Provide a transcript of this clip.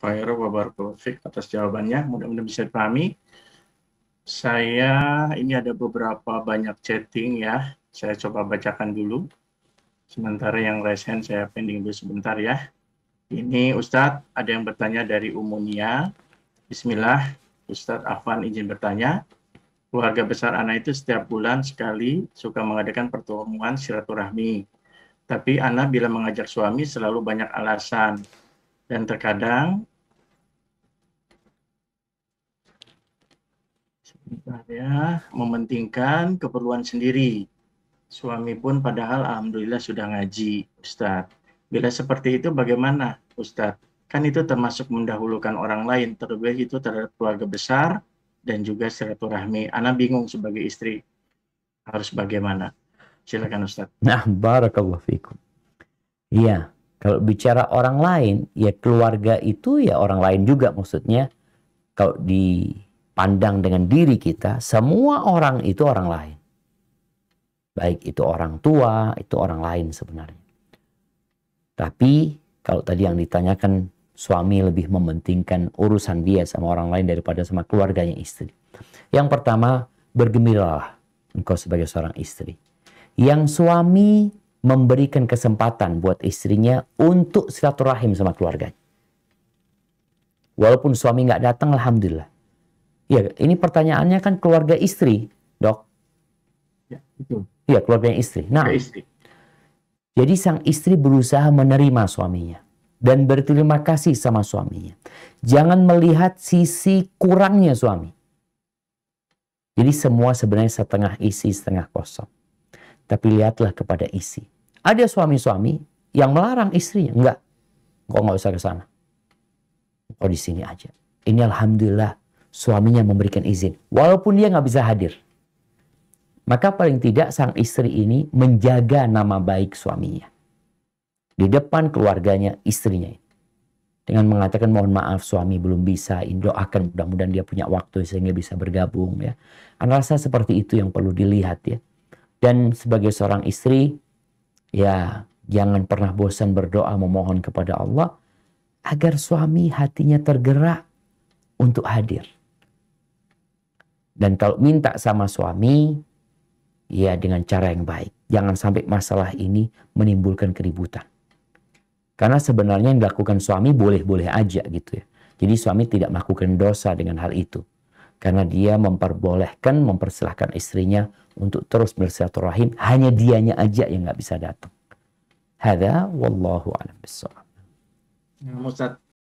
Fairo Wabarakatuh atas jawabannya. Mudah-mudahan bisa dipahami. Saya ini ada beberapa banyak chatting ya. Saya coba bacakan dulu. Sementara yang resen saya pending dulu sebentar ya. Ini Ustadz, ada yang bertanya dari Umunia. Bismillah, Ustadz Afan izin bertanya. Keluarga besar anak itu setiap bulan sekali suka mengadakan pertemuan silaturahmi. Tapi anak bila mengajak suami selalu banyak alasan. Dan terkadang Sebentar ya, mementingkan keperluan sendiri. Suami pun padahal alhamdulillah sudah ngaji, Ustadz. Bila seperti itu bagaimana, Ustadz? Kan itu termasuk mendahulukan orang lain, terlebih itu terhadap keluarga besar dan juga silaturahmi. Anak bingung sebagai istri harus bagaimana. Silakan Ustadz. Nah, barakallahu fikum. Iya, kalau bicara orang lain, ya keluarga itu ya orang lain juga maksudnya. Kalau di pandang dengan diri kita, semua orang itu orang lain. Baik itu orang tua, itu orang lain sebenarnya. Tapi kalau tadi yang ditanyakan suami lebih mementingkan urusan dia sama orang lain daripada sama keluarganya istri. Yang pertama, bergembiralah engkau sebagai seorang istri. Yang suami memberikan kesempatan buat istrinya untuk silaturahim sama keluarganya. Walaupun suami nggak datang, alhamdulillah. Iya, ini pertanyaannya kan keluarga istri, dok. Ya, itu. Iya, keluarga istri. Nah, ya, istri. jadi sang istri berusaha menerima suaminya dan berterima kasih sama suaminya. Jangan melihat sisi kurangnya suami. Jadi semua sebenarnya setengah isi, setengah kosong. Tapi lihatlah kepada isi. Ada suami-suami yang melarang istrinya. Enggak, kok nggak usah ke sana. Kok di sini aja. Ini alhamdulillah suaminya memberikan izin. Walaupun dia nggak bisa hadir. Maka paling tidak sang istri ini menjaga nama baik suaminya. Di depan keluarganya, istrinya. Dengan mengatakan mohon maaf suami belum bisa, doakan mudah-mudahan dia punya waktu sehingga bisa bergabung ya. Anak rasa seperti itu yang perlu dilihat ya. Dan sebagai seorang istri, ya jangan pernah bosan berdoa memohon kepada Allah agar suami hatinya tergerak untuk hadir. Dan kalau minta sama suami, ya dengan cara yang baik. Jangan sampai masalah ini menimbulkan keributan. Karena sebenarnya yang dilakukan suami boleh-boleh aja gitu ya. Jadi suami tidak melakukan dosa dengan hal itu. Karena dia memperbolehkan, mempersilahkan istrinya untuk terus bersilaturahim. Hanya dianya aja yang nggak bisa datang. Hada wallahu alam bisawab. Ustaz,